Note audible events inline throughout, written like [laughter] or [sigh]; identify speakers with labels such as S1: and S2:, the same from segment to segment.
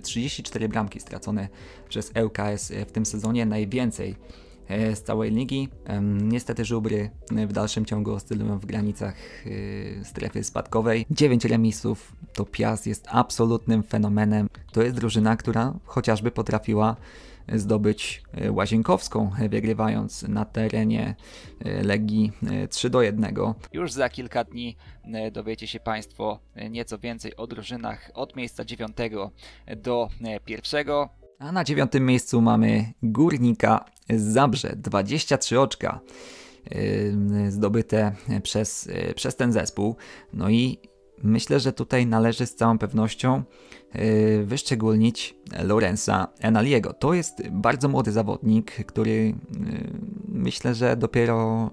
S1: 34 bramki stracone przez ŁKS e, w tym sezonie, najwięcej e, z całej ligi. Niestety Żubry w dalszym ciągu oscylują w granicach e, strefy spadkowej. 9 remisów to Piast jest absolutnym fenomenem. To jest drużyna, która chociażby potrafiła zdobyć e, Łazienkowską, e, wygrywając na terenie e, Legii 3 do 1. Już za kilka dni dowiecie się Państwo nieco więcej o drużynach od miejsca 9 do 1. A na 9 miejscu mamy Górnika Zabrze, 23 oczka zdobyte przez, przez ten zespół. No i Myślę, że tutaj należy z całą pewnością e, wyszczególnić Lorenza Enaliego. To jest bardzo młody zawodnik, który e, myślę, że dopiero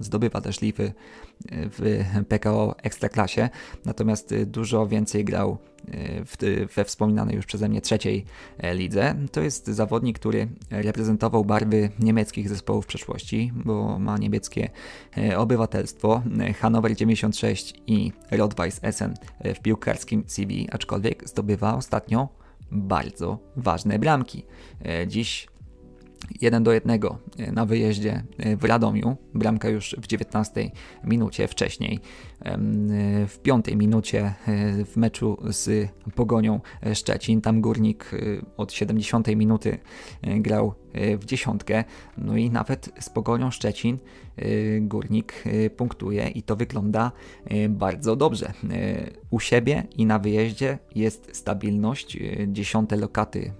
S1: zdobywa te szlify y, w PKO Ekstraklasie, natomiast y, dużo więcej grał y, w, we wspominanej już przeze mnie trzeciej e, lidze. To jest zawodnik, który reprezentował barwy niemieckich zespołów w przeszłości, bo ma niemieckie e, obywatelstwo, Hanover 96 i Rotweiss Essen w piłkarskim CV, aczkolwiek zdobywa ostatnio bardzo ważne bramki. E, dziś 1 do 1 e, na wyjeździe e, w Radomiu, bramka już w 19 minucie wcześniej w piątej minucie e, w meczu z Pogonią Szczecin. Tam Górnik e, od 70 minuty e, grał w dziesiątkę, no i nawet z Pogonią Szczecin Górnik punktuje i to wygląda bardzo dobrze. U siebie i na wyjeździe jest stabilność, dziesiąte lokaty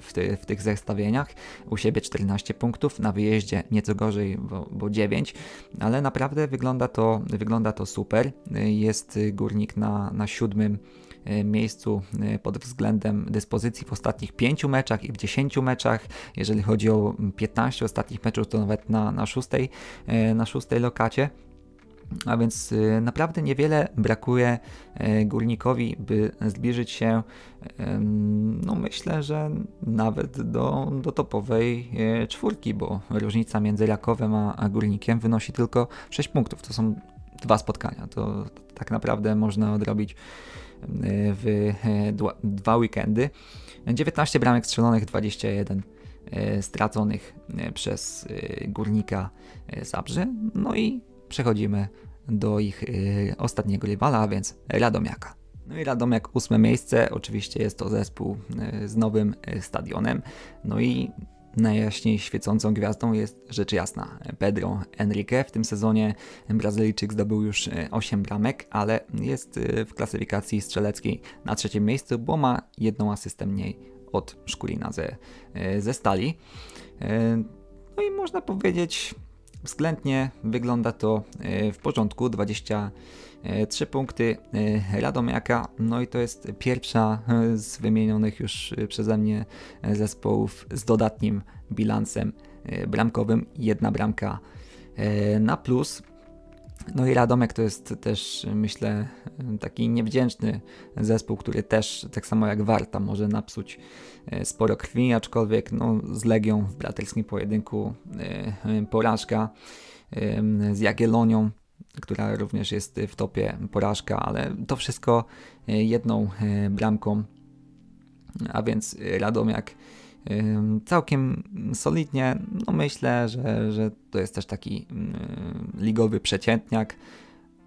S1: w, ty, w tych zestawieniach, u siebie 14 punktów, na wyjeździe nieco gorzej, bo, bo 9, ale naprawdę wygląda to, wygląda to super. Y, jest górnik na, na siódmym y, miejscu y, pod względem dyspozycji w ostatnich pięciu meczach i w dziesięciu meczach. Jeżeli chodzi o 15 ostatnich meczów, to nawet na, na, szóstej, na szóstej lokacie. A więc naprawdę niewiele brakuje górnikowi, by zbliżyć się, no myślę, że nawet do, do topowej czwórki, bo różnica między Rakowem a, a górnikiem wynosi tylko 6 punktów. To są dwa spotkania. To tak naprawdę można odrobić w e, dwa weekendy. 19 bramek strzelonych, 21 e, straconych e, przez górnika Zabrze. No i przechodzimy do ich ostatniego rywala, a więc Radomiaka. No i Radomiak ósme miejsce, oczywiście jest to zespół z nowym stadionem. No i Najjaśniej świecącą gwiazdą jest rzecz jasna Pedro Henrique. W tym sezonie Brazylijczyk zdobył już 8 e, bramek, ale jest e, w klasyfikacji strzeleckiej na trzecim miejscu, bo ma jedną asystę mniej od Szkulina ze, e, ze Stali. No i można powiedzieć, Względnie wygląda to e, w porządku, 23 punkty e, Radomiaka, no i to jest pierwsza e, z wymienionych już przeze mnie zespołów z dodatnim bilansem bramkowym, jedna bramka na plus. No i Radomek to jest też, myślę, taki niewdzięczny zespół, który też, tak samo jak Warta, może napsuć e, sporo krwi, aczkolwiek no, z Legią w braterskim pojedynku e, e, porażka, z Jagielonią, która również jest w topie porażka, ale to wszystko jedną bramką, a więc Radomiak całkiem solidnie. No myślę, że, że to jest też taki ligowy przeciętniak.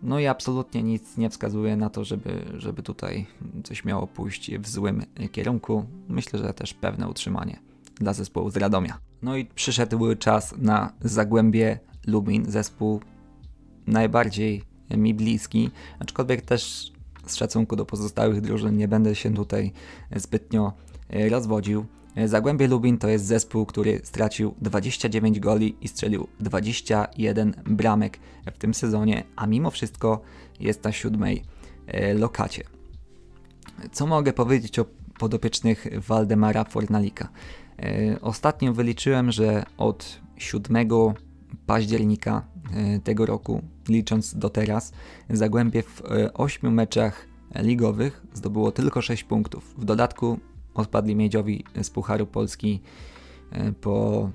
S1: No i absolutnie nic nie wskazuje na to, żeby, żeby tutaj coś miało pójść w złym kierunku. Myślę, że też pewne utrzymanie dla zespołu z Radomia. No i przyszedł czas na Zagłębie Lubin, zespół najbardziej mi bliski, aczkolwiek też z szacunku do pozostałych drużyn nie będę się tutaj zbytnio e, rozwodził. E, Zagłębie Lubin to jest zespół, który stracił 29 goli i strzelił 21 bramek w tym sezonie, a mimo wszystko jest na siódmej e, lokacie. Co mogę powiedzieć o podopiecznych Waldemara Fornalika? E, ostatnio wyliczyłem, że od 7 października tego roku, licząc do teraz, Zagłębie w 8 meczach ligowych zdobyło tylko 6 punktów. W dodatku odpadli Miedziowi z Pucharu Polski e, po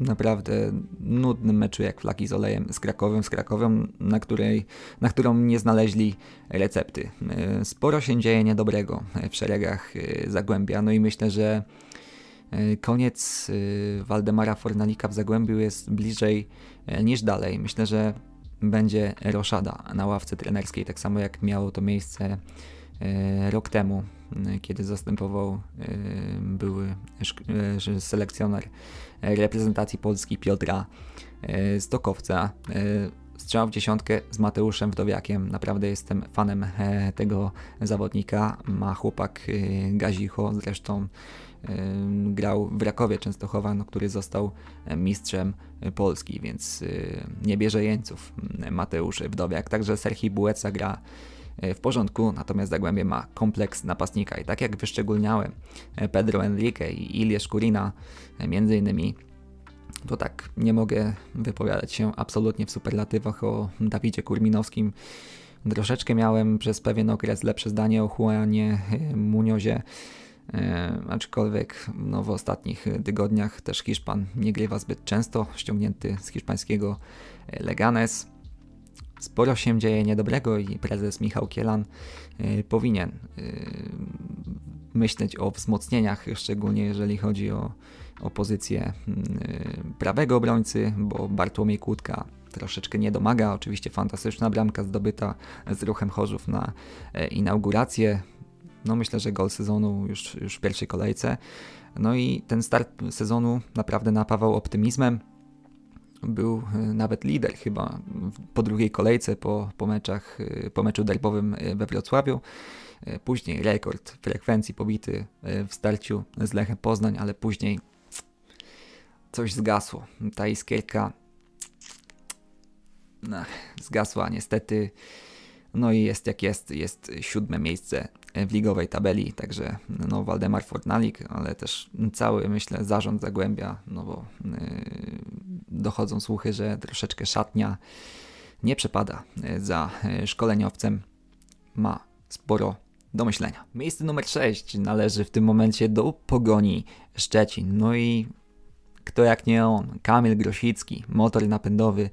S1: naprawdę nudnym meczu jak flaki z olejem z Krakowem, z Krakowem, na, której, na którą nie znaleźli recepty. E, sporo się dzieje niedobrego w szeregach e, Zagłębia, no i myślę, że koniec Waldemara Fornalika w Zagłębiu jest bliżej niż dalej. Myślę, że będzie roszada na ławce trenerskiej, tak samo jak miało to miejsce E, rok temu, e, kiedy zastępował e, były selekcjoner reprezentacji Polski Piotra Stokowca. Strzał w dziesiątkę z Mateuszem Wdowiakiem. Naprawdę jestem fanem tego zawodnika. Ma chłopak Gazicho, zresztą grał w Rakowie Częstochowa, no, który został mistrzem Polski, więc nie bierze jeńców Mateusz Wdowiak. Także Serhii Bueca gra E, w porządku, natomiast Zagłębie ma kompleks napastnika i tak jak wyszczególniałem e, Pedro Enrique i Iliesz Kurina e, między innymi, to tak nie mogę wypowiadać się absolutnie w superlatywach o Dawidzie Kurminowskim. Troszeczkę miałem przez pewien okres lepsze zdanie o Juanie Muniozie, aczkolwiek no, w ostatnich tygodniach też Hiszpan nie grywa zbyt często, ściągnięty z hiszpańskiego Leganes sporo się dzieje niedobrego i prezes Michał Kielan y, powinien y, myśleć o wzmocnieniach, szczególnie jeżeli chodzi o, o pozycję mm, y, prawego obrońcy, bo Bartłomiej Kłódka troszeczkę nie domaga. Oczywiście fantastyczna bramka zdobyta z ruchem Chorzów na e, inaugurację. No myślę, że gol sezonu już, już w pierwszej kolejce. No i ten start sezonu naprawdę napawał optymizmem był e, nawet lider chyba po drugiej kolejce po, po, meczach, e, po meczu derbowym e, we Wrocławiu. Później rekord frekwencji pobity w starciu z Lechem Poznań, ale później coś zgasło. Ta iskierka no, zgasła niestety. No i jest jak jest, jest siódme miejsce w ligowej tabeli, także no Waldemar Fornalik, ale też cały myślę zarząd Zagłębia, no bo yy, dochodzą słuchy, że troszeczkę szatnia nie przepada y, za y, szkoleniowcem, ma sporo do myślenia. Miejsce numer 6 należy w tym momencie do Pogoni Szczecin. No i kto jak nie on, Kamil Grosicki, motor napędowy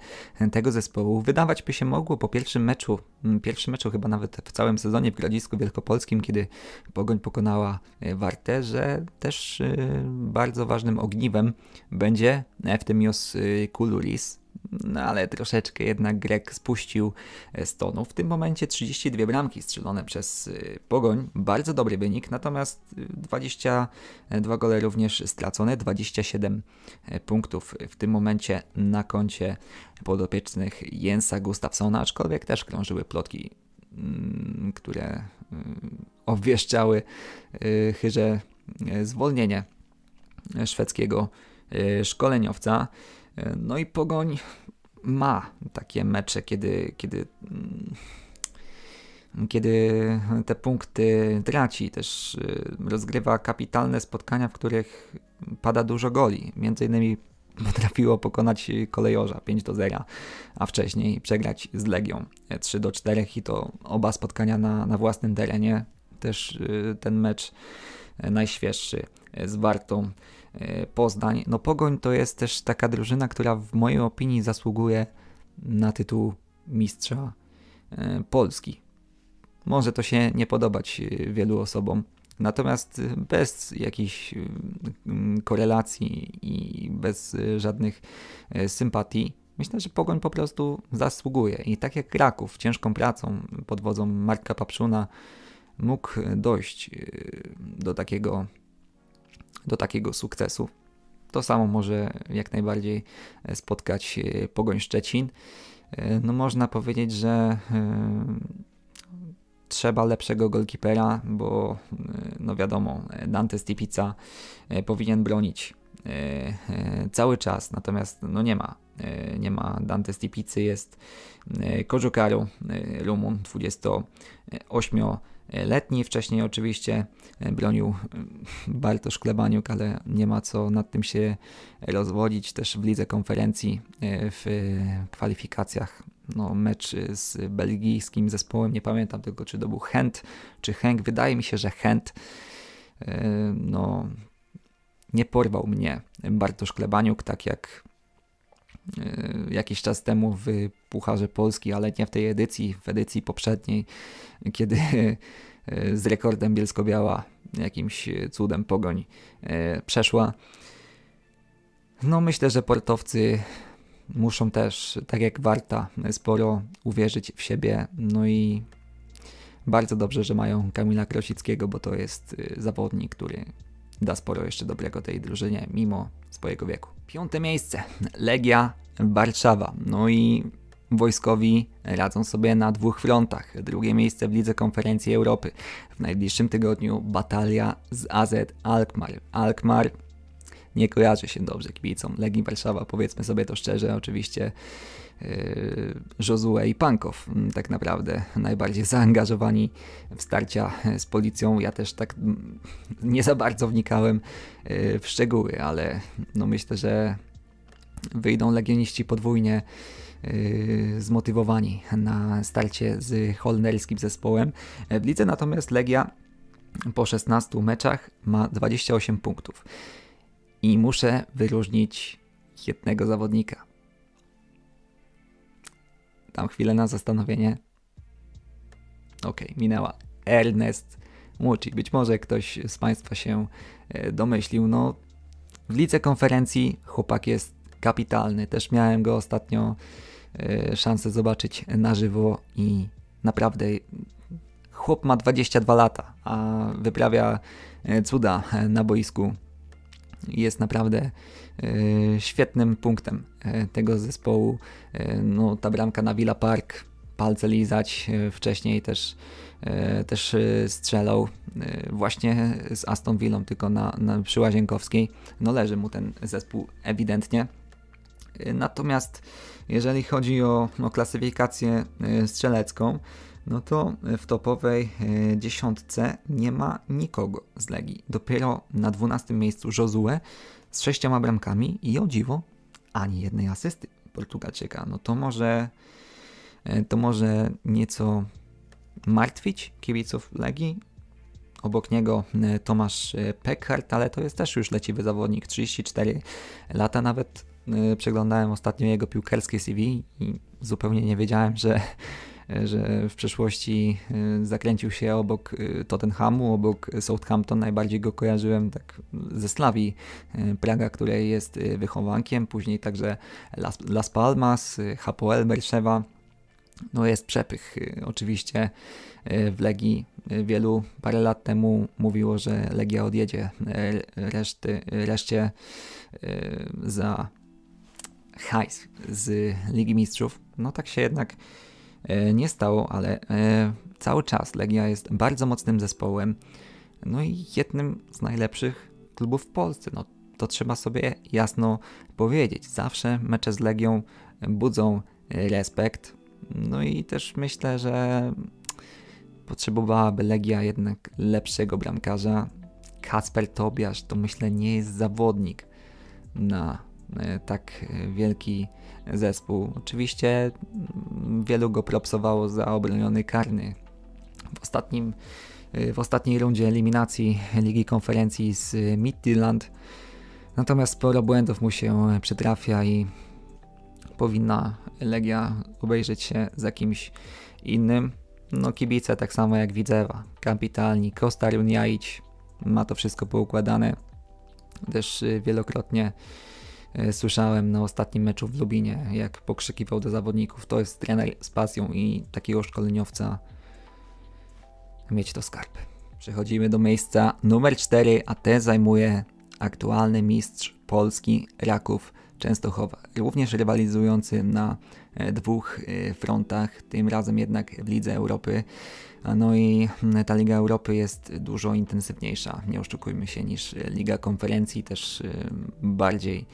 S1: tego zespołu, wydawać by się mogło po pierwszym meczu, mm, pierwszym meczu chyba nawet w całym sezonie w Gradzisku Wielkopolskim, kiedy Pogoń pokonała e, Wartę, że też e, bardzo ważnym ogniwem będzie Eftemios e, Kuluris, no ale troszeczkę jednak Grek spuścił e, z tonu. W tym momencie 32 bramki strzelone przez e, Pogoń, bardzo dobry wynik, natomiast 22 e, gole również stracone, 27 punktów w tym momencie na koncie podopiecznych Jensa Gustafsona, aczkolwiek też krążyły plotki, mm, które mm, obwieszczały chyże zwolnienie szwedzkiego szkoleniowca. E, no i Pogoń ma takie mecze, kiedy, kiedy, mm, kiedy te punkty traci. Też e, rozgrywa kapitalne spotkania, w których pada dużo goli. Między innymi [laughs] potrafiło pokonać kolejorza 5 do 0, a wcześniej przegrać z Legią 3 e, do 4 i to oba spotkania na, na własnym terenie. Też ten mecz najświeższy z Wartą E, Poznań. No Pogoń to jest też taka drużyna, która w mojej opinii zasługuje na tytuł mistrza e, Polski. Może to się nie podobać e, wielu osobom, natomiast bez jakichś korelacji i bez żadnych sympatii, myślę, że Pogoń po prostu zasługuje. I tak jak Kraków ciężką pracą pod wodzą Marka Papszuna mógł dojść do takiego do takiego sukcesu. To samo może jak najbardziej e, spotkać e, Pogoń Szczecin. E, no można powiedzieć, że trzeba lepszego golkipera, bo no wiadomo, Dante Stipica powinien bronić cały czas, natomiast no nie ma. Nie ma Dante Stipicy, jest Kożukaru, Rumun, 28 letni. Wcześniej oczywiście e, bronił e, Bartosz Klebaniuk, ale nie ma co nad tym się rozwodzić. Też w lidze konferencji e, w kwalifikacjach no, mecz z belgijskim zespołem, nie pamiętam tylko czy to był Hent czy Henk, wydaje mi się, że Hent no, nie porwał mnie Bartosz Klebaniuk, tak jak E, jakiś czas temu w Pucharze Polski, ale nie w tej edycji, w edycji poprzedniej, kiedy e, z rekordem Bielsko-Biała jakimś cudem pogoń e, przeszła. No myślę, że portowcy muszą też, tak jak Warta, sporo uwierzyć w siebie. No i bardzo dobrze, że mają Kamila Krosickiego, bo to jest zawodnik, który da sporo jeszcze dobrego tej drużynie, mimo swojego wieku. Piąte miejsce, Legia Warszawa. No i wojskowi radzą sobie na dwóch frontach. Drugie miejsce w Lidze Konferencji Europy. W najbliższym tygodniu batalia z AZ Alkmaar. Alkmaar nie kojarzy się dobrze kibicom Legii Warszawa, powiedzmy sobie to szczerze, oczywiście e, Josue i Pankow mm, tak naprawdę najbardziej zaangażowani w starcia e, z policją. Ja też tak mm, nie za bardzo wnikałem e, w szczegóły, ale no myślę, że wyjdą legioniści podwójnie zmotywowani na starcie z holnerskim zespołem. W lidze natomiast Legia po 16 meczach ma 28 punktów i muszę wyróżnić jednego zawodnika. Dam chwilę na zastanowienie. Okej, okay, minęła. Ernest Mucci. Być może ktoś z Państwa się e, domyślił. No, w lice konferencji chłopak jest kapitalny. Też miałem go ostatnio e, szansę zobaczyć na żywo i naprawdę chłop ma 22 lata, a wyprawia e, cuda na boisku jest naprawdę e, świetnym punktem e, tego zespołu. E, no, ta bramka na Villa Park, palce lizać, wcześniej też, też strzelał właśnie z Aston Villą, tylko na, na, przy Łazienkowskiej. No leży mu ten zespół ewidentnie. Natomiast jeżeli chodzi o, o klasyfikację strzelecką, no to w topowej e, dziesiątce nie ma nikogo z Legii. Dopiero na 12 miejscu Josue z sześcioma bramkami i o dziwo ani jednej asysty Portugalczyka. No to może, e, to może nieco martwić kibiców Legii. Obok niego e, Tomasz Peckhardt, ale to jest też już leciwy zawodnik, 34 lata nawet. Przeglądałem ostatnio jego piłkarskie CV i zupełnie nie wiedziałem, że E, że w przeszłości e, zakręcił się obok e, Tottenhamu, obok Southampton. Najbardziej go kojarzyłem tak ze Slawii Praga, której jest wychowankiem, później także Las, Las Palmas, Hapoel Berszewa. No jest przepych. Oczywiście w Legii wielu parę lat temu mówiło, że Legia odjedzie reszty, reszcie za hajs z Ligi Mistrzów. No tak się jednak E, nie stało, ale e, cały czas Legia jest bardzo mocnym zespołem, no i jednym z najlepszych klubów w Polsce. No, to trzeba sobie jasno powiedzieć. Zawsze mecze z Legią budzą e, respekt. No i też myślę, że potrzebowałaby Legia jednak lepszego bramkarza. Kasper Tobiasz to myślę nie jest zawodnik na E, tak wielki zespół. Oczywiście mm, wielu go propsowało za obroniony karny. W, ostatnim, e, w ostatniej rundzie eliminacji Ligi Konferencji z Midland. Natomiast sporo błędów mu się przytrafia i powinna Legia obejrzeć się za kimś innym. No kibice tak samo jak Widzewa, kapitalni, Kostar Uniaić ma to wszystko poukładane. Też e, wielokrotnie E, słyszałem na ostatnim meczu w Lubinie, jak pokrzykiwał do zawodników. To jest trener z pasją i takiego szkoleniowca mieć to skarb. Przechodzimy do miejsca numer 4, a te zajmuje aktualny mistrz Polski Raków Częstochowa, również rywalizujący na e, dwóch e, frontach, tym razem jednak w Lidze Europy. No i hmm, ta Liga Europy jest dużo intensywniejsza, nie oszukujmy się, niż Liga Konferencji, też bardziej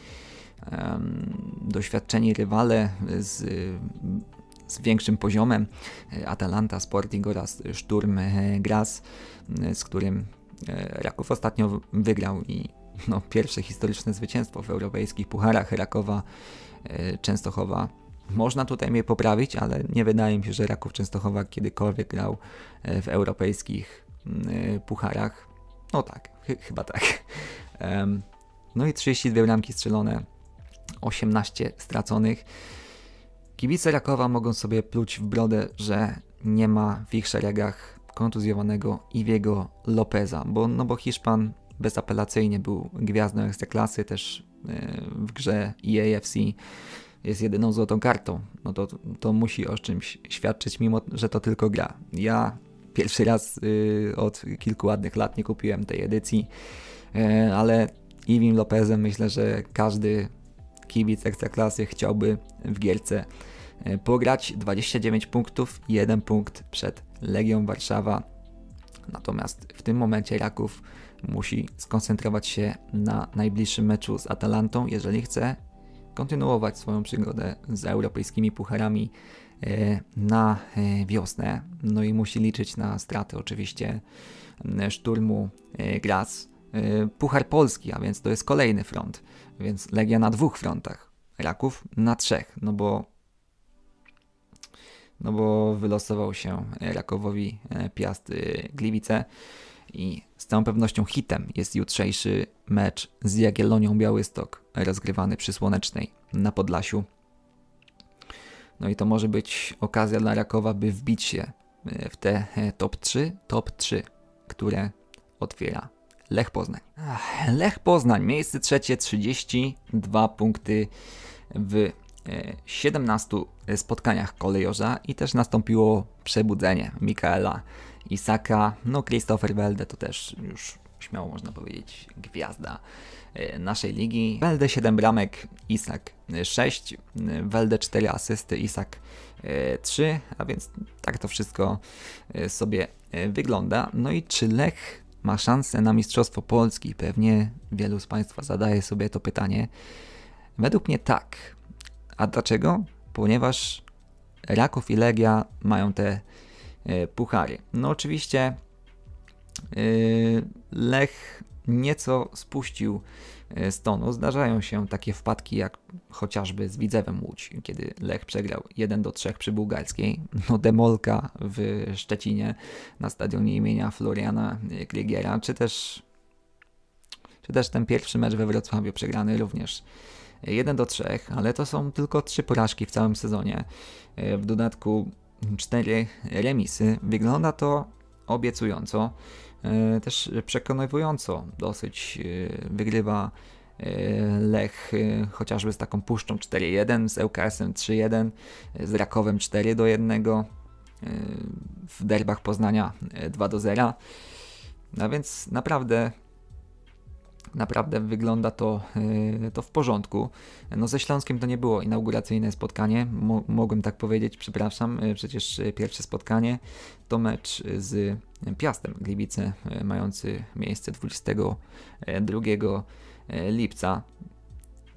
S1: doświadczeni rywale z, z większym poziomem e, Atalanta, Sporting oraz Szturm Graz, e, z którym e, Raków ostatnio wygrał i no, pierwsze historyczne zwycięstwo w europejskich pucharach Rakowa Częstochowa. Można tutaj mnie poprawić, ale nie wydaje mi się, że Raków Częstochowa kiedykolwiek grał w europejskich pucharach. No tak, ch chyba tak. no i 32 bramki strzelone 18 straconych. Kibice Rakowa mogą sobie pluć w brodę, że nie ma w ich szeregach kontuzjowanego Iwiego Lopeza, bo, no bo Hiszpan bezapelacyjnie był gwiazdą ekstraklasy, też e, w grze EAFC jest jedyną złotą kartą, no to, to musi o czymś świadczyć, mimo że to tylko gra. Ja pierwszy raz y, od kilku ładnych lat nie kupiłem tej edycji, y, ale Iwim Lopezem myślę, że każdy kibic Ekstraklasy chciałby w Gierce e, pograć. 29 punktów, 1 punkt przed Legią Warszawa. Natomiast w tym momencie Raków musi skoncentrować się na najbliższym meczu z Atalantą, jeżeli chce kontynuować swoją przygodę z europejskimi pucharami e, na e, wiosnę. No i musi liczyć na straty oczywiście szturmu Graz. Puchar Polski, a więc to jest kolejny front. Więc Legia na dwóch frontach. Raków na trzech, no bo no bo wylosował się e, Rakowowi e, Piast y, Gliwice i z całą pewnością hitem jest jutrzejszy mecz z Jagiellonią Białystok rozgrywany przy Słonecznej na Podlasiu. No i to może być okazja dla Rakowa, by wbić się e, w te top 3, top 3, które otwiera Lech Poznań. Ach, Lech Poznań, miejsce trzecie, 32 punkty w 17 e, spotkaniach kolejorza i też nastąpiło przebudzenie Mikaela Isaka. No, Christopher Welde to też już śmiało można powiedzieć gwiazda e, naszej ligi. Welde 7 bramek, Isak 6, Welde 4 asysty, Isak 3, e, a więc tak to wszystko sobie wygląda. No i czy Lech ma szansę na Mistrzostwo Polski? Pewnie wielu z Państwa zadaje sobie to pytanie. Według mnie tak. A dlaczego? Ponieważ Raków i Legia mają te y, puchary. No oczywiście y, Lech nieco spuścił E, stonu, Zdarzają się takie wpadki jak chociażby z Widzewem Łódź, kiedy Lech przegrał 1 do 3 przy bułgarskiej. No demolka w Szczecinie na stadionie imienia Floriana Krygiera, czy też czy też ten pierwszy mecz we Wrocławiu przegrany również 1 do 3, ale to są tylko 3 porażki w całym sezonie. E, w dodatku 4 remisy. Wygląda to obiecująco. E, też przekonywująco dosyć e, wygrywa e, Lech chociażby z taką puszczą 4-1, z ŁKS-em 3-1, z Rakowem 4-1, w derbach Poznania 2-0. No więc naprawdę naprawdę wygląda to, e, to w porządku. No ze Śląskiem to nie było inauguracyjne spotkanie, mo mogłem tak powiedzieć, przepraszam, e, przecież e, pierwsze spotkanie to mecz z Piastem Gliwice mający miejsce 22 lipca.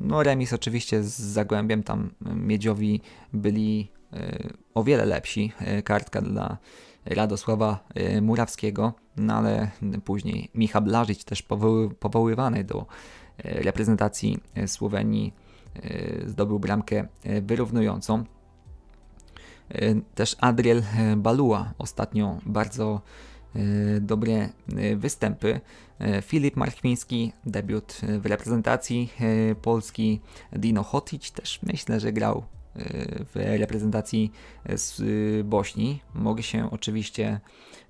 S1: No remis oczywiście z Zagłębiem, tam Miedziowi byli o wiele lepsi, kartka dla Radosława y, Murawskiego, no ale później Michał Blażyć też powoły, powoływany do y, reprezentacji y, Słowenii zdobył bramkę wyrównującą. Też Adriel Balua ostatnio bardzo dobre występy. Filip Marchmiński, debiut w reprezentacji Polski. Dino Hotic też myślę, że grał w reprezentacji z Bośni. Mogę się oczywiście,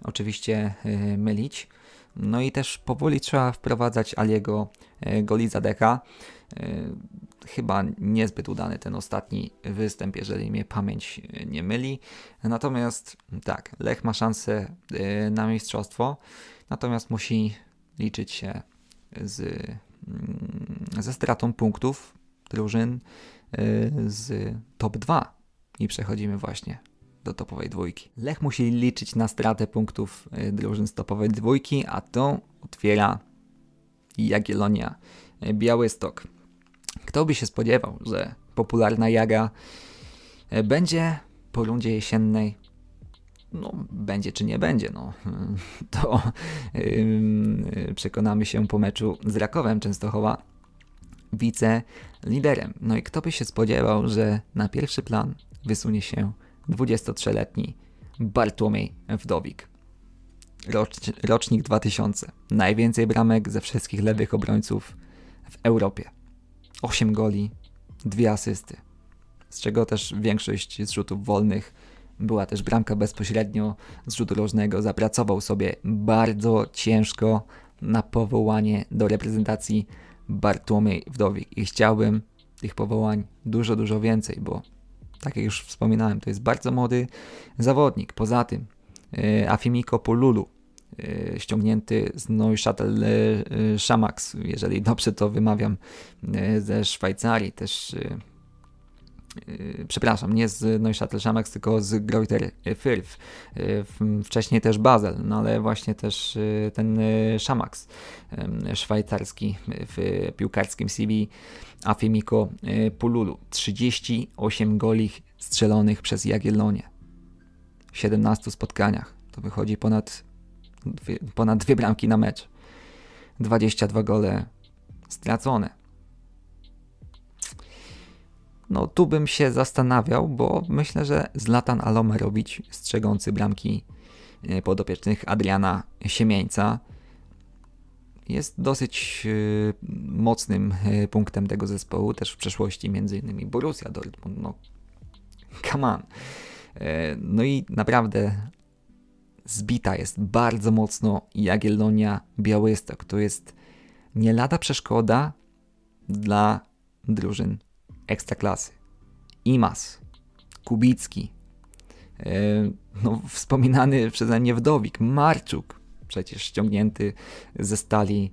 S1: oczywiście e, mylić. No i też powoli trzeba wprowadzać Aliego e, Golizadeka. E, chyba niezbyt udany ten ostatni występ, jeżeli mnie pamięć nie myli. Natomiast tak, Lech ma szansę na mistrzostwo, natomiast musi liczyć się z, mm, ze stratą punktów drużyn Y, z top 2 i przechodzimy właśnie do topowej dwójki. Lech musi liczyć na stratę punktów y, drużyn z topowej dwójki, a to otwiera Jagiellonia y, Białystok. Kto by się spodziewał, że popularna Jaga będzie po rundzie jesiennej no, będzie czy nie będzie, no, [laughs] to yy, przekonamy się po meczu z Rakowem Częstochowa, wiceliderem. No i kto by się spodziewał, że na pierwszy plan wysunie się 23-letni Bartłomiej Wdowik. rocznik 2000. Najwięcej bramek ze wszystkich lewych obrońców w Europie. 8 goli, 2 asysty. Z czego też większość z rzutów wolnych była też bramka bezpośrednio z rzutu rożnego. Zapracował sobie bardzo ciężko na powołanie do reprezentacji Bartłomiej Wdowik. I chciałbym tych powołań dużo, dużo więcej, bo tak jak już wspominałem, to jest bardzo młody zawodnik. Poza tym e, Afimiko Polulu, e, ściągnięty z Neuchâtel e, e jeżeli dobrze to wymawiam, ze Szwajcarii, też Y, przepraszam, nie z Neuchâtel Szamax, tylko z Greuter Fürth. Y, wcześniej też Basel, no ale właśnie też y, ten Szamax szwajcarski w piłkarskim CV Afimiko Pululu. 38 goli strzelonych przez Jagiellonię w 17 spotkaniach. To wychodzi ponad dwie, ponad dwie bramki na mecz. 22 gole stracone no tu bym się zastanawiał, bo myślę, że Zlatan Aloma robić strzegący bramki e, podopiecznych Adriana Siemieńca jest dosyć e, mocnym e, punktem tego zespołu, też w przeszłości między innymi Borussia Dortmund, no come on. No i naprawdę zbita jest bardzo mocno Jagiellonia Białystok. To jest nie lada przeszkoda dla drużyn klasy. Imas, Kubicki, e, no, [laughs] wspominany przeze mnie wdowik, Marczuk, przecież ściągnięty ze stali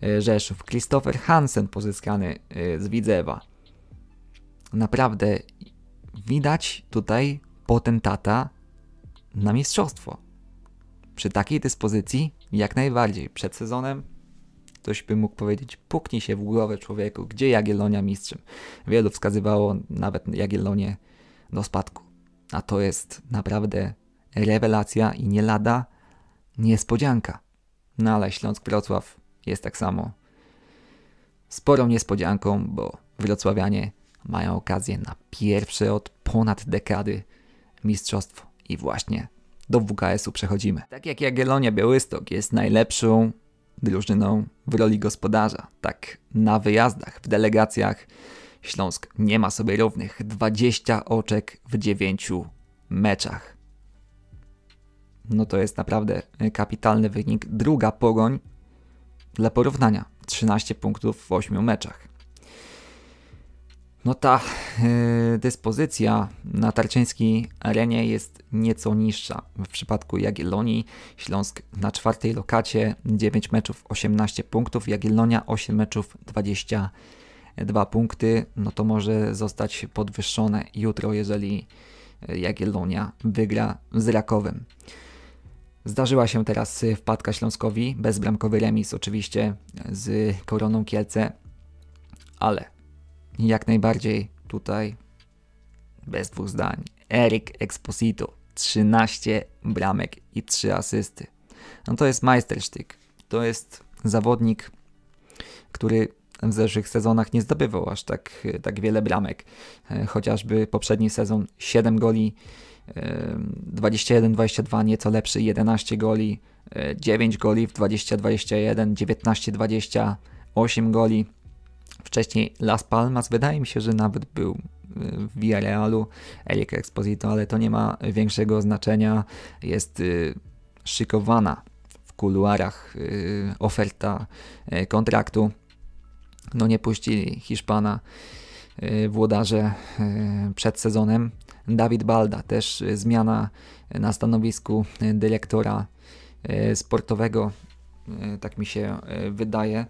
S1: e, Rzeszów, Christopher Hansen pozyskany e, z Widzewa. Naprawdę widać tutaj potentata na mistrzostwo. Przy takiej dyspozycji jak najbardziej. Przed sezonem Ktoś by mógł powiedzieć, puknij się w głowę człowieku, gdzie Jagiellonia mistrzem? Wielu wskazywało nawet Jagiellonię do spadku. A to jest naprawdę rewelacja i nie lada niespodzianka. No ale Śląsk-Wrocław jest tak samo sporą niespodzianką, bo wrocławianie mają okazję na pierwsze od ponad dekady mistrzostwo i właśnie do WKS-u przechodzimy. Tak jak Jagiellonia Białystok jest najlepszą drużyną w roli gospodarza. Tak na wyjazdach, w delegacjach Śląsk nie ma sobie równych. 20 oczek w 9 meczach. No to jest naprawdę e, kapitalny wynik. Druga Pogoń dla porównania 13 punktów w 8 meczach. No ta y, dyspozycja na tarczyńskiej arenie jest nieco niższa. W przypadku Jagiellonii Śląsk na czwartej lokacie 9 meczów 18 punktów, Jagiellonia 8 meczów 22 punkty. No to może zostać podwyższone jutro, jeżeli y, Jagiellonia wygra z Rakowem. Zdarzyła się teraz wpadka Śląskowi, bezbramkowy remis oczywiście z Koroną Kielce, ale jak najbardziej tutaj bez dwóch zdań. Eric Exposito, 13 bramek i 3 asysty. No to jest majstersztyk. To jest zawodnik, który w zeszłych sezonach nie zdobywał aż tak, tak wiele bramek. E, chociażby poprzedni sezon 7 goli, 21-22 e, nieco lepszy, 11 goli, 9 e, goli w 20-21, 19-20, 8 goli. Wcześniej Las Palmas, wydaje mi się, że nawet był y, w Villarealu, Eric Exposito, ale to nie ma większego znaczenia. Jest y, szykowana w kuluarach y, oferta kontraktu. No nie puścili Hiszpana włodarze przed sezonem. Dawid Balda, też zmiana na stanowisku dyrektora sportowego, tak mi się wydaje.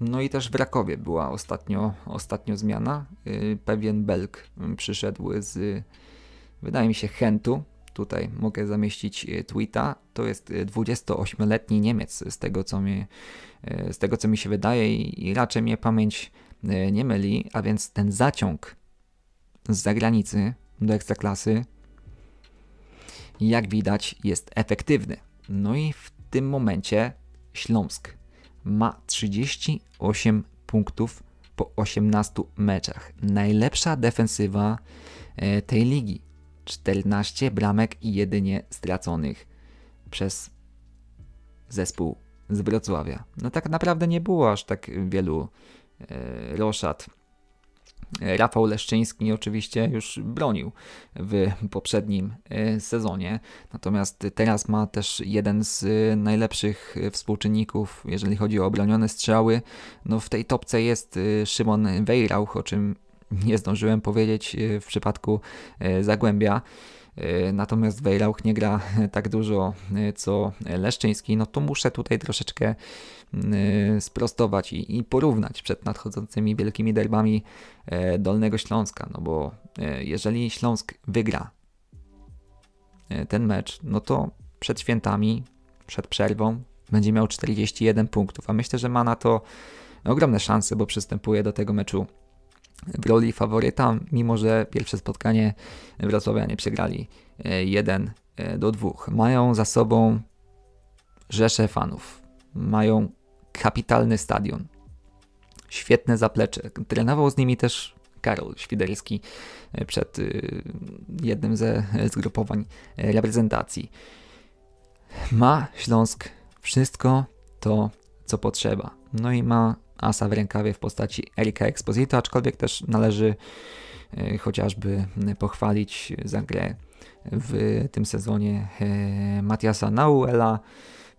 S1: No i też w Rakowie była ostatnio, ostatnio zmiana. Y, pewien Belg mm, przyszedł z, wydaje mi się, chętu Tutaj mogę zamieścić y, tweeta. To jest 28-letni y, Niemiec, z tego co mi, z tego, co mi się wydaje, i raczej mnie pamięć nie myli. A więc ten zaciąg z zagranicy do ekstraklasy, jak widać, jest efektywny. No i w tym momencie Śląsk ma 38 punktów po 18 meczach. Najlepsza defensywa e, tej ligi. 14 bramek i jedynie straconych przez zespół z Wrocławia. No tak naprawdę nie było aż tak wielu e, roszad E, Rafał Leszczyński oczywiście już bronił w poprzednim e, sezonie, natomiast teraz ma też jeden z e, najlepszych współczynników, jeżeli chodzi o obronione strzały. No w tej topce jest Szymon Wejrauch, o czym nie zdążyłem powiedzieć w przypadku Zagłębia. E, natomiast Wejrauch nie gra e, tak dużo e, co Leszczyński, no to muszę tutaj troszeczkę sprostować i, i porównać przed nadchodzącymi wielkimi derbami Dolnego Śląska, no bo jeżeli Śląsk wygra ten mecz, no to przed świętami, przed przerwą będzie miał 41 punktów, a myślę, że ma na to ogromne szanse, bo przystępuje do tego meczu w roli faworyta, mimo że pierwsze spotkanie Wrocławianie przegrali 1 e, e, do 2. Mają za sobą rzesze fanów, mają kapitalny stadion, świetne zaplecze. Trenował z nimi też Karol Świderski e, przed jednym ze zgrupowań reprezentacji. Ma Śląsk wszystko to, co potrzeba. No i ma asa w rękawie w postaci Erika Exposito, aczkolwiek też należy e, chociażby pochwalić za grę w tym sezonie e, Matiasa Nauela,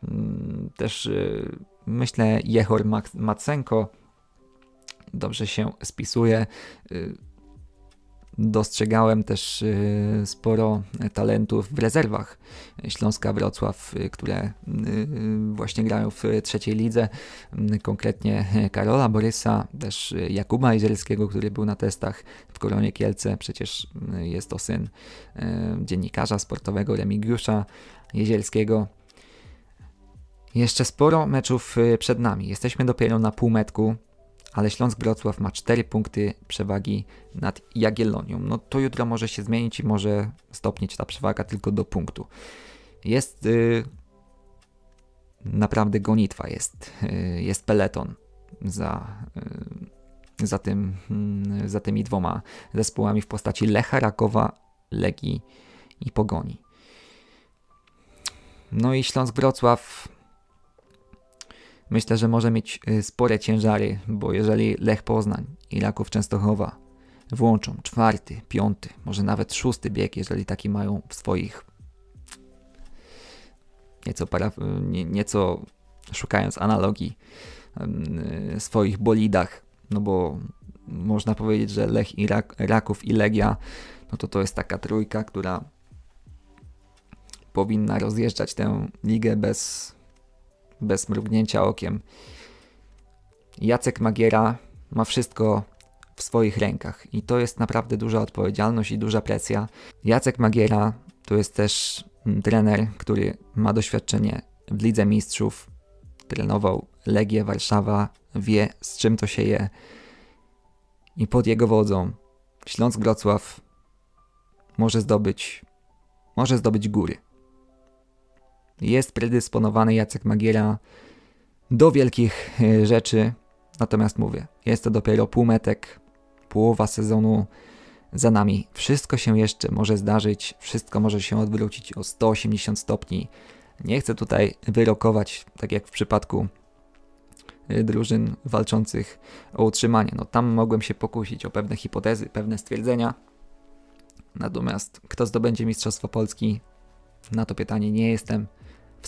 S1: mm, też e, myślę Jehor Macenko dobrze się spisuje Dostrzegałem też y, sporo talentów w rezerwach Śląska Wrocław, y, które y, właśnie grają w trzeciej lidze, mm, konkretnie Karola Borysa, też Jakuba Izielskiego, który był na testach w Koronie Kielce, przecież jest to syn dziennikarza sportowego Remigiusza Jezielskiego. Jeszcze sporo meczów przed nami. Jesteśmy dopiero na półmetku ale Śląsk Wrocław ma 4 punkty przewagi nad Jagiellonią. No to jutro może się zmienić i może stopnieć ta przewaga tylko do punktu. Jest yy, naprawdę gonitwa, jest, yy, jest peleton za, yy, za, tym, mm, za tymi dwoma zespołami w postaci Lecha, Rakowa, Legii i Pogoni. No i Śląsk Wrocław myślę, że może mieć y, spore ciężary, bo jeżeli Lech Poznań i Raków Częstochowa włączą czwarty, piąty, może nawet szósty bieg, jeżeli taki mają w swoich nieco, nie, nieco szukając analogii y, swoich bolidach, no bo można powiedzieć, że Lech i Rak, Raków i Legia, no to to jest taka trójka, która powinna rozjeżdżać tę ligę bez bez mrugnięcia okiem. Jacek Magiera ma wszystko w swoich rękach i to jest naprawdę duża odpowiedzialność i duża presja. Jacek Magiera to jest też trener, który ma doświadczenie w Lidze Mistrzów, trenował Legię Warszawa, wie z czym to się je i pod jego wodzą Śląsk Wrocław może zdobyć może zdobyć góry jest predysponowany Jacek Magiera do wielkich e, rzeczy. Natomiast mówię, jest to dopiero półmetek, połowa sezonu za nami. Wszystko się jeszcze może zdarzyć, wszystko może się odwrócić o 180 stopni. Nie chcę tutaj wyrokować, tak jak w przypadku e, drużyn walczących o utrzymanie. No tam mogłem się pokusić o pewne hipotezy, pewne stwierdzenia. Natomiast kto zdobędzie Mistrzostwo Polski? Na to pytanie nie jestem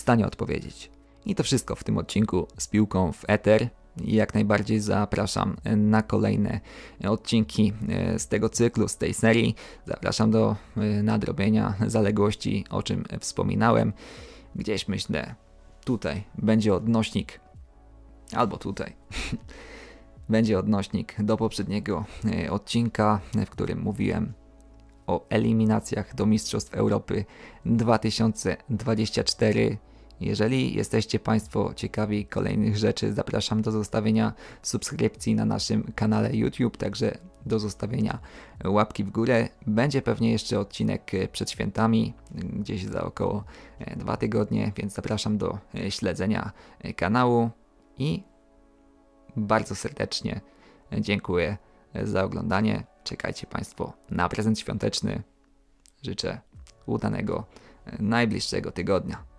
S1: w stanie odpowiedzieć. I to wszystko w tym odcinku z piłką w Ether. Jak najbardziej zapraszam na kolejne odcinki e, z tego cyklu, z tej serii. Zapraszam do e, nadrobienia zaległości, o czym wspominałem. Gdzieś myślę, tutaj będzie odnośnik, albo tutaj. [laughs] będzie odnośnik do poprzedniego e, odcinka, w którym mówiłem o eliminacjach do Mistrzostw Europy 2024. Jeżeli jesteście Państwo ciekawi kolejnych rzeczy, zapraszam do zostawienia subskrypcji na naszym kanale YouTube, także do zostawienia łapki w górę. Będzie pewnie jeszcze odcinek e, przed świętami, gdzieś za około e, dwa tygodnie, więc zapraszam do e, śledzenia kanału i bardzo serdecznie dziękuję za oglądanie. Czekajcie Państwo na prezent świąteczny. Życzę udanego najbliższego tygodnia.